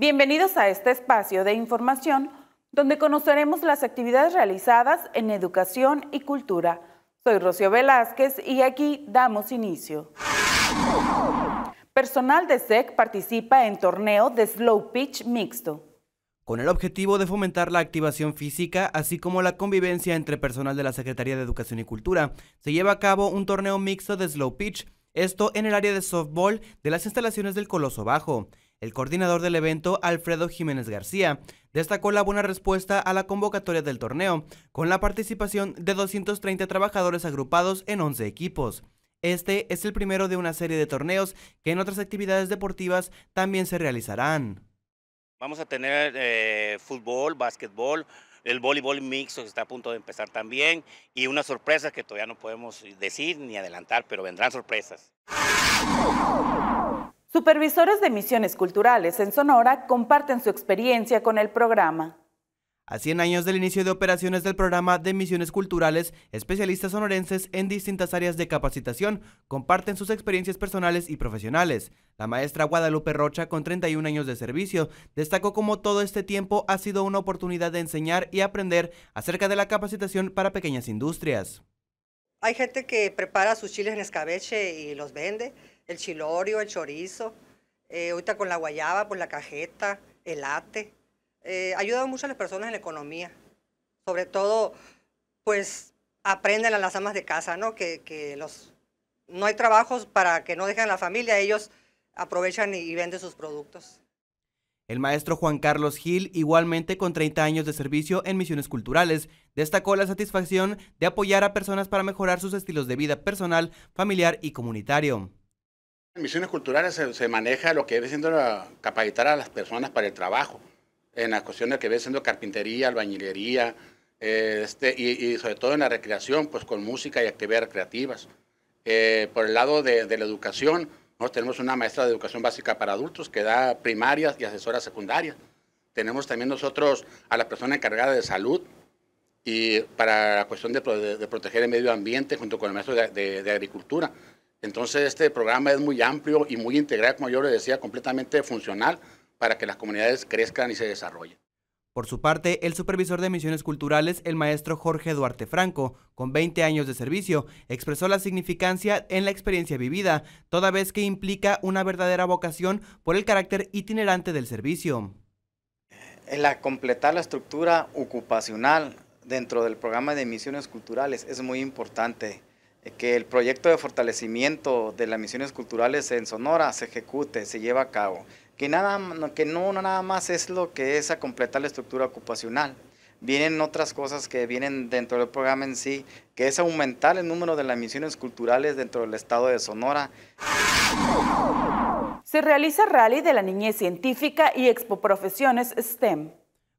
Bienvenidos a este espacio de información donde conoceremos las actividades realizadas en educación y cultura. Soy Rocío Velázquez y aquí damos inicio. Personal de SEC participa en torneo de slow pitch mixto. Con el objetivo de fomentar la activación física, así como la convivencia entre personal de la Secretaría de Educación y Cultura, se lleva a cabo un torneo mixto de slow pitch, esto en el área de softball de las instalaciones del Coloso Bajo. El coordinador del evento, Alfredo Jiménez García, destacó la buena respuesta a la convocatoria del torneo, con la participación de 230 trabajadores agrupados en 11 equipos. Este es el primero de una serie de torneos que en otras actividades deportivas también se realizarán. Vamos a tener eh, fútbol, básquetbol, el voleibol mixto que está a punto de empezar también y una sorpresa que todavía no podemos decir ni adelantar, pero vendrán sorpresas. Supervisores de misiones culturales en Sonora comparten su experiencia con el programa. A 100 años del inicio de operaciones del programa de misiones culturales, especialistas sonorenses en distintas áreas de capacitación comparten sus experiencias personales y profesionales. La maestra Guadalupe Rocha, con 31 años de servicio, destacó cómo todo este tiempo ha sido una oportunidad de enseñar y aprender acerca de la capacitación para pequeñas industrias. Hay gente que prepara sus chiles en escabeche y los vende el chilorio, el chorizo, eh, ahorita con la guayaba, por la cajeta, el ate. Eh, ha ayudado mucho a las personas en la economía. Sobre todo, pues aprenden a las amas de casa, ¿no? Que, los, no hay trabajos para que no dejen a la familia, ellos aprovechan y, y venden sus productos. El maestro Juan Carlos Gil, igualmente con 30 años de servicio en misiones culturales, destacó la satisfacción de apoyar a personas para mejorar sus estilos de vida personal, familiar y comunitario misiones culturales se, maneja lo que viene siendo capacitar a las personas para el trabajo, en las cuestiones que viene siendo carpintería, albañilería, eh, este, y, sobre todo en la recreación, pues con música y actividades creativas. Eh, por el lado de, la educación, nosotros tenemos una maestra de educación básica para adultos que da primarias y asesoras secundarias. Tenemos también nosotros a la persona encargada de salud y para la cuestión de, proteger el medio ambiente junto con el maestro de agricultura. Entonces este programa es muy amplio y muy integral, como yo le decía, completamente funcional para que las comunidades crezcan y se desarrollen. Por su parte, el supervisor de misiones culturales, el maestro Jorge Duarte Franco, con 20 años de servicio, expresó la significancia en la experiencia vivida, toda vez que implica una verdadera vocación por el carácter itinerante del servicio. El completar la estructura ocupacional dentro del programa de misiones culturales es muy importante eh, que el proyecto de fortalecimiento de las misiones culturales en Sonora se ejecute, se lleva a cabo. Que, nada, que no nada más es lo que es a completar la estructura ocupacional. Vienen otras cosas que vienen dentro del programa en sí, que es aumentar el número de las misiones culturales dentro del estado de Sonora. Se realiza Rally de la Niñez Científica y Expo Profesiones STEM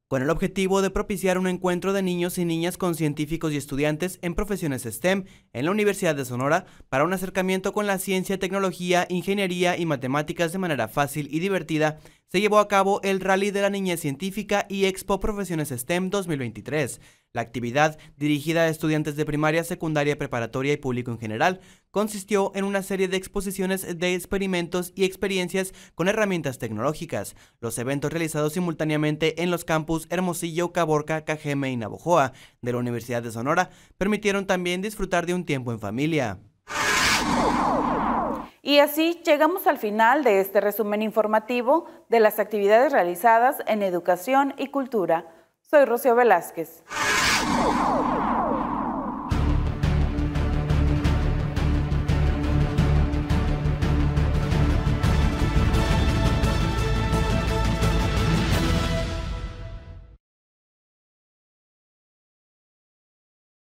con el objetivo de propiciar un encuentro de niños y niñas con científicos y estudiantes en profesiones STEM en la Universidad de Sonora para un acercamiento con la ciencia, tecnología, ingeniería y matemáticas de manera fácil y divertida, se llevó a cabo el Rally de la Niñez Científica y Expo Profesiones STEM 2023 la actividad, dirigida a estudiantes de primaria, secundaria, preparatoria y público en general, consistió en una serie de exposiciones de experimentos y experiencias con herramientas tecnológicas. Los eventos realizados simultáneamente en los campus Hermosillo, Caborca, Cajeme y Navojoa de la Universidad de Sonora permitieron también disfrutar de un tiempo en familia. Y así llegamos al final de este resumen informativo de las actividades realizadas en educación y cultura. Soy Rocío Velázquez. Oh!